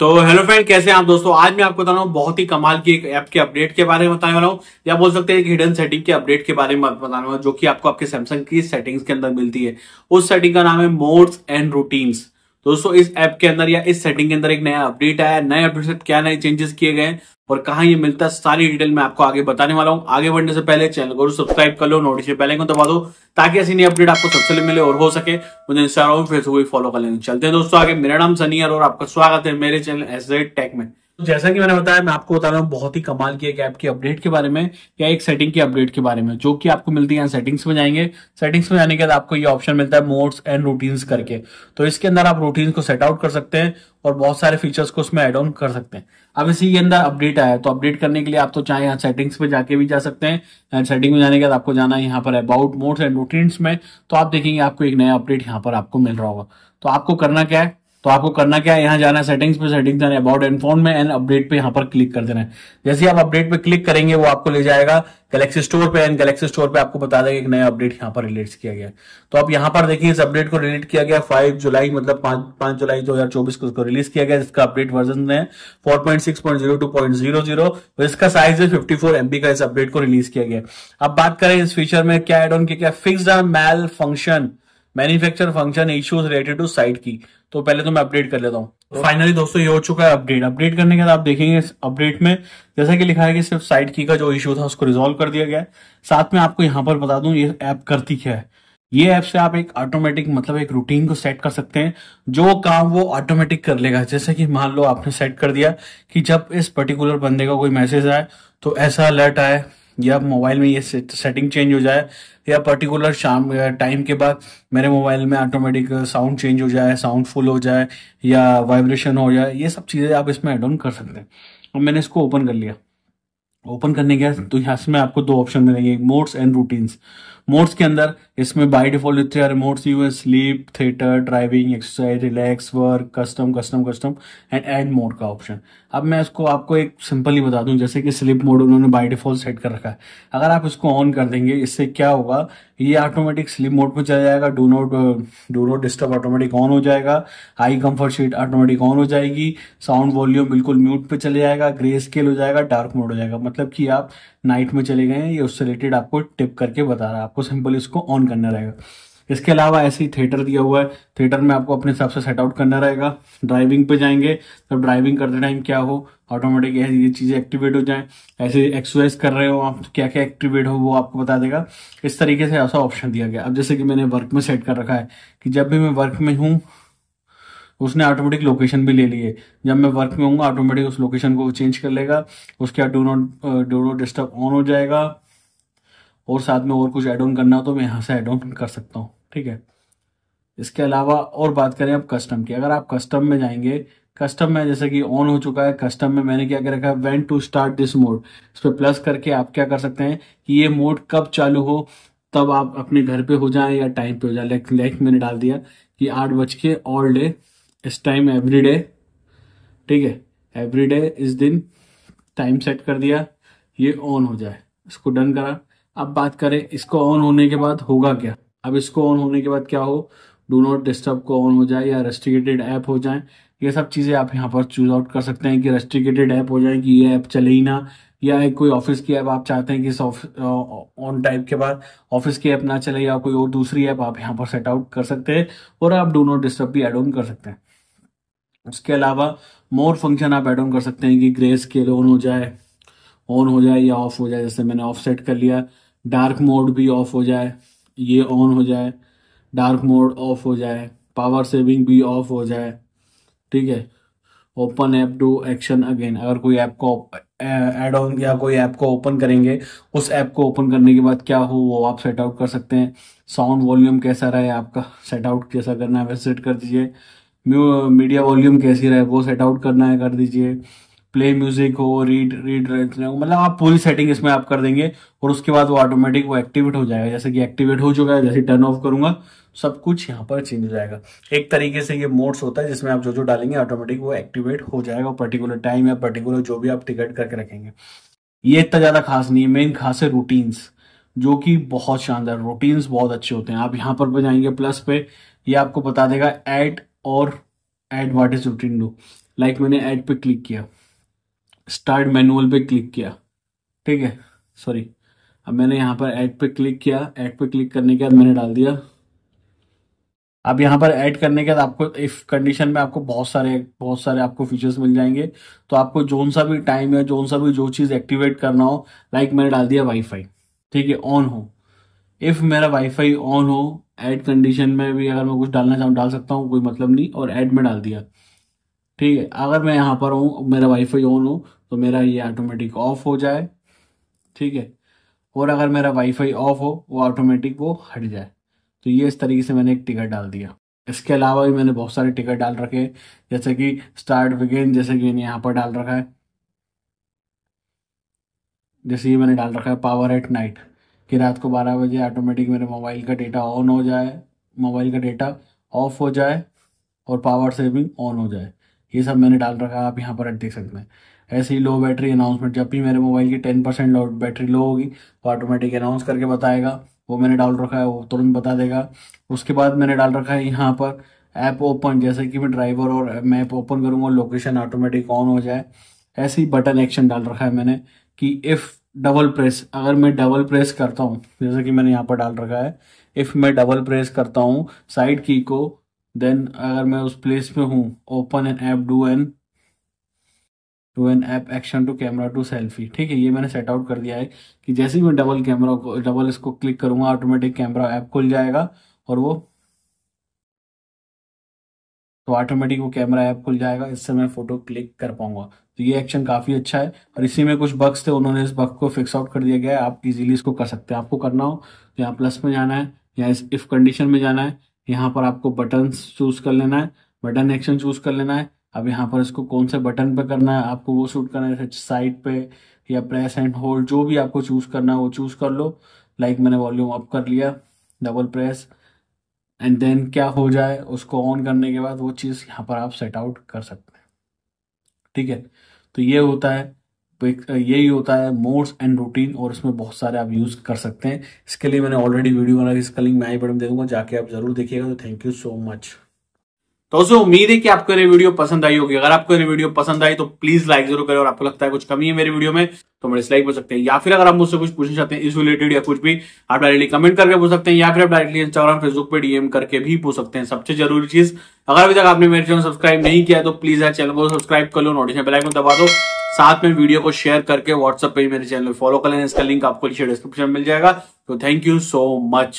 तो hello friend कैसे हैं आप दोस्तों आज मैं आपको बता रहा हूँ बहुत ही कमाल की एक ऐप के अपडेट के बारे में बताने वाला हूँ या बोल सकते हैं एक हिडन सेटिंग के अपडेट के बारे में बताने वाला जो कि आपको आपके सैमसंग की सेटिंग्स के अंदर मिलती है उस सेटिंग का नाम है मोड्स एंड रूटीन्स दोस्तों इस ऐप के अंदर या इस सेटिंग के अंदर एक नया अपडेट आया नए अपडेट से क्या नए चेंजेस किए गए और कहा ये मिलता है सारी डिटेल मैं आपको आगे बताने वाला हूँ आगे बढ़ने से पहले चैनल को सब्सक्राइब कर लो नोटिफिकेशन पहले को दबा दो ताकि ऐसी नई अपडेट आपको सबसे पहले मिले और हो सके मुझे इंस्टाग्राम फेसबुक फॉलो कर लेना चलते हैं दोस्तों आगे मेरा नाम सनी और आपका स्वागत है मेरे चैनल एस टेक में तो जैसा कि मैंने बताया मैं आपको बता रहा हूँ बहुत ही कमाल की एक ऐप की अपडेट के बारे में या एक सेटिंग की अपडेट के बारे में जो कि आपको मिलती है सेटिंग्स में जाएंगे सेटिंग्स में जाने के बाद आपको ये ऑप्शन मिलता है मोड्स एंड रूटीन्स करके तो इसके अंदर आप रूटीन्स को सेट आउट कर सकते हैं और बहुत सारे फीचर्स को उसमें एड ऑन कर सकते हैं अब इसी के अंदर अपडेट आया है तो अपडेट करने के लिए आप तो चाहे यहाँ सेटिंग्स में जाके भी जा सकते हैं एंड सेटिंग में जाने के बाद आपको जाना है यहाँ पर अबाउट मोड्स एंड रूटीन्स में तो आप देखेंगे आपको एक नया अपडेट यहाँ पर आपको मिल रहा होगा तो आपको करना क्या है तो आपको करना क्या है यहाँ जाना है सेटिंग्स पे सेटिंग है अबाउट एंड फोन में एंड अपडेट पे यहाँ पर क्लिक कर देना है जैसे आप अपडेट पे क्लिक करेंगे वो आपको ले जाएगा गैलेक्सी स्टोर पे एंड गैलेक्सी स्टोर पे आपको बता देगा एक नया अपडेट यहाँ पर रिलेट किया गया तो आप यहाँ पर देखिए इस अपडेट को रिलीट किया गया फाइव जुलाई मतलब पांच जुलाई दो हजार चौबीस को उसको रिलीज किया गया जिसका अपडेट वर्जन है four point six point zero two point zero zero इसका साइज है फिफ्टी फोर एमबी का इस अपडेट को रिलीज किया गया अब बात करें इस फीचर में क्या एड ऑन किया गया fix malfunction manufacture function issues related to site की तो पहले तो मैं अपडेट कर लेता हूँ फाइनली तो- दोस्तों ये हो चुका है अपडेट अपडेट करने के बाद आप देखेंगे इस अपडेट में जैसा कि लिखा है कि सिर्फ साइट की का जो इश्यू था उसको रिजोल्व कर दिया गया है साथ में आपको यहाँ पर बता दू ये ऐप करती क्या है ये ऐप से आप एक ऑटोमेटिक मतलब एक रूटीन को सेट कर सकते हैं जो काम वो ऑटोमेटिक कर लेगा जैसे कि मान लो आपने सेट कर दिया कि जब इस पर्टिकुलर बंदे का कोई मैसेज आए तो ऐसा अलर्ट आए या मोबाइल में ये सेटिंग चेंज हो जाए या पर्टिकुलर शाम टाइम के बाद मेरे मोबाइल में ऑटोमेटिक साउंड चेंज हो जाए साउंड फुल हो जाए या वाइब्रेशन हो जाए ये सब चीज़ें आप इसमें एड ऑन कर सकते हैं और मैंने इसको ओपन कर लिया ओपन करने गया तो यहाँ से मैं आपको दो ऑप्शन मिलेंगे मोड्स एंड रूटीन्स मोड्स के अंदर इसमें बाय डिफॉल्ट इतने सारे मोड्स यू है sleep theatre driving exercise relax work custom custom custom and and mode का ऑप्शन अब मैं इसको आपको एक सिंपल ही बता दूं जैसे कि स्लीप मोड उन्होंने बाय डिफॉल्ट सेट कर रखा है अगर आप इसको ऑन कर देंगे इससे क्या होगा ये ऑटोमेटिक स्लीप मोड पर चला जाएगा do not do not disturb automatic on हो जाएगा high comfort seat automatic on हो जाएगी साउंड वॉल्यूम बिल्कुल म्यूट पर चले जाएगा ग्रे स्केल हो जाएगा डार्क मोड हो जाएगा मतलब कि आप नाइट में चले गए हैं ये उससे रिलेटेड आपको टिप करके बता रहा है आपको सिंपल इसको ऑन करना रहेगा इसके अलावा ऐसे ही थिएटर दिया हुआ है थिएटर में आपको अपने हिसाब से सेट आउट करना रहेगा ड्राइविंग पे जाएंगे तब तो ड्राइविंग करते टाइम क्या हो ऑटोमेटिक ये चीज़ें एक्टिवेट हो जाएं ऐसे एक्सरसाइज कर रहे हो आप क्या क्या एक्टिवेट हो वो आपको बता देगा इस तरीके से ऐसा ऑप्शन दिया गया अब जैसे कि मैंने वर्क में सेट कर रखा है कि जब भी मैं वर्क में हूँ उसने ऑटोमेटिक लोकेशन भी ले ली है जब मैं वर्क में हूँ ऑटोमेटिक उस लोकेशन को चेंज कर लेगा उसके बाद नॉट नॉट डिस्टर्ब ऑन हो जाएगा और साथ में और कुछ एड ऑन करना हो तो मैं यहाँ से एड ऑन कर सकता हूँ ठीक है इसके अलावा और बात करें अब कस्टम की अगर आप कस्टम में जाएंगे कस्टम में जैसे कि ऑन हो चुका है कस्टम में मैंने क्या कर रखा है when to start this mode इस पर प्लस करके आप क्या कर सकते हैं कि ये मोड कब चालू हो तब आप अपने घर पे हो जाएं या टाइम पे हो जाए लाइक लाइक मैंने डाल दिया कि आठ बज के ऑल डे इस टाइम एवरी डे ठीक है एवरी डे इस दिन टाइम सेट कर दिया ये ऑन हो जाए इसको डन करा अब बात करें इसको ऑन होने के बाद होगा क्या अब इसको ऑन होने के बाद क्या हो डू नॉट डिस्टर्ब को ऑन हो जाए या रेस्ट्रिकेटेड ऐप हो जाए ये सब चीज़ें आप यहाँ पर चूज आउट कर सकते हैं कि रेस्ट्रिकेटेड ऐप हो जाए कि ये ऐप चले ही ना या एक कोई ऑफिस की ऐप आप चाहते हैं कि इस ऑन टाइप के बाद ऑफिस की ऐप ना चले या कोई और दूसरी ऐप आप यहाँ पर सेट आउट कर सकते हैं और आप डो नॉट डिस्टर्ब भी एड ऑन कर सकते हैं उसके अलावा मोर फंक्शन आप एड ऑन कर सकते हैं कि ग्रे स्केल ऑन हो जाए ऑन हो जाए या ऑफ हो जाए जैसे मैंने ऑफ सेट कर लिया डार्क मोड भी ऑफ हो जाए ये ऑन हो जाए डार्क मोड ऑफ हो जाए पावर सेविंग भी ऑफ हो जाए ठीक है open app to action again अगर कोई ऐप को एड ऑन या कोई ऐप को ओपन करेंगे उस ऐप को ओपन करने के बाद क्या हो वो आप सेट आउट कर सकते हैं साउंड वॉल्यूम कैसा रहे आपका सेट आउट कैसा करना है वैसे सेट कर दीजिए मीडिया वॉल्यूम कैसी रहे वो सेट आउट करना है कर दीजिए प्ले म्यूजिक हो रीड रीड मतलब आप पूरी सेटिंग इसमें आप कर देंगे और उसके बाद वो ऑटोमेटिक वो एक्टिवेट हो जाएगा जैसे कि एक्टिवेट हो चुका है जैसे टर्न ऑफ करूंगा सब कुछ यहाँ पर चेंज हो जाएगा एक तरीके से ये मोड्स होता है जिसमें आप जो जो डालेंगे ऑटोमेटिक वो एक्टिवेट हो जाएगा पर्टिकुलर टाइम या पर्टिकुलर जो भी आप टिकट करके रखेंगे ये इतना ज़्यादा खास नहीं है मेन खास है रूटीन्स जो कि बहुत शानदार रूटीन्स बहुत अच्छे होते हैं आप यहाँ पर जाएंगे प्लस पे ये आपको बता देगा एट और add what is routine do like मैंने ऐड पे क्लिक किया स्टार्ट मैनुअल पे क्लिक किया ठीक है सॉरी अब मैंने यहाँ पर ऐड पे क्लिक किया ऐड पे क्लिक करने के बाद मैंने डाल दिया अब यहाँ पर ऐड करने के बाद आपको इफ कंडीशन में आपको बहुत सारे बहुत सारे आपको फीचर्स मिल जाएंगे तो आपको जोन सा भी टाइम या जोन सा भी जो चीज़ एक्टिवेट करना हो लाइक मैंने डाल दिया वाईफाई ठीक है ऑन हो इफ मेरा वाईफाई ऑन हो ऐड कंडीशन में भी अगर मैं कुछ डालना चाहूँ डाल सकता हूँ कोई मतलब नहीं और ऐड में डाल दिया ठीक है अगर मैं यहाँ पर हूँ मेरा वाईफाई ऑन हो तो मेरा ये ऑटोमेटिक ऑफ हो जाए ठीक है और अगर मेरा वाईफाई ऑफ हो वो ऑटोमेटिक वो हट जाए तो ये इस तरीके से मैंने एक टिकट डाल दिया इसके अलावा भी मैंने बहुत सारे टिकट डाल रखे जैसे कि स्टार्ट विगेन जैसे कि मैंने यहाँ पर डाल रखा है जैसे ये मैंने डाल रखा है पावर एट नाइट कि रात को बारह बजे ऑटोमेटिक मेरे मोबाइल का डेटा ऑन हो जाए मोबाइल का डेटा ऑफ हो जाए और पावर सेविंग ऑन हो जाए ये सब मैंने डाल रखा है आप यहाँ पर देख सकते हैं ऐसे ही लो बैटरी अनाउंसमेंट जब भी मेरे मोबाइल की टेन परसेंट बैटरी लो होगी तो ऑटोमेटिक अनाउंस करके बताएगा वो मैंने डाल रखा है वो तुरंत बता देगा उसके बाद मैंने डाल रखा है यहाँ पर ऐप ओपन जैसे कि मैं ड्राइवर और मैप ओपन करूँगा लोकेशन ऑटोमेटिक ऑन हो जाए ऐसे ही बटन एक्शन डाल रखा है मैंने कि इफ़ डबल प्रेस अगर मैं डबल प्रेस करता हूँ जैसे कि मैंने यहाँ पर डाल रखा है इफ़ मैं डबल प्रेस करता हूँ साइड की को देन अगर मैं उस प्लेस में हूँ open an app do an to an app action to camera to selfie ठीक है ये मैंने सेट आउट कर दिया है कि जैसे ही मैं डबल कैमरा को डबल इसको क्लिक करूंगा ऑटोमेटिक कैमरा ऐप खुल जाएगा और वो तो ऑटोमेटिक वो कैमरा ऐप खुल जाएगा इससे मैं फ़ोटो क्लिक कर पाऊंगा तो ये एक्शन काफी अच्छा है और इसी में कुछ बक्स थे उन्होंने इस बक को फिक्स आउट कर दिया गया है आप इजीली इसको कर सकते हैं आपको करना हो तो यहाँ प्लस में जाना है या इस इफ कंडीशन में जाना है यहाँ पर आपको बटन चूज कर लेना है बटन एक्शन चूज कर लेना है अब यहाँ पर इसको कौन से बटन पे करना है आपको वो शूट करना है साइड पे या प्रेस एंड होल्ड जो भी आपको चूज करना है वो चूज कर लो लाइक like मैंने वॉल्यूम अप कर लिया डबल प्रेस एंड देन क्या हो जाए उसको ऑन करने के बाद वो चीज़ यहाँ पर आप सेट आउट कर सकते हैं ठीक है तो ये होता है तो यही होता है मोड्स एंड रूटीन और इसमें बहुत सारे आप यूज़ कर सकते हैं इसके लिए मैंने ऑलरेडी वीडियो बनाई इसका लिंक मैं आई बटन दे दूंगा जाके आप जरूर देखिएगा तो थैंक यू सो मच तो उसे उम्मीद है कि आपको ये वीडियो पसंद आई होगी अगर आपको ये वीडियो पसंद आई तो प्लीज लाइक जरूर करें और आपको लगता है कुछ कमी है मेरे वीडियो में तो मेरे लाइक पूछ सकते हैं या फिर अगर आप मुझसे कुछ पूछना चाहते हैं इस रिलेटेड या कुछ भी आप डायरेक्टली कमेंट करके पूछ सकते हैं या फिर आप डायरेक्टली इंस्टाग्राम फेसबुक पर डीएम करके भी पूछ सकते हैं सबसे जरूरी चीज अगर अभी तक आपने मेरे चैनल सब्सक्राइब नहीं किया तो प्लीज यार चैनल को सब्सक्राइब कर लो नोटिस बेल आइकन दबा दो साथ में वीडियो को शेयर करके व्हाट्सएप पर मेरे चैनल फॉलो कर लेना इसका लिंक आपको डिस्क्रिप्शन डिस्क्रिप्शन मिल जाएगा तो थैंक यू सो मच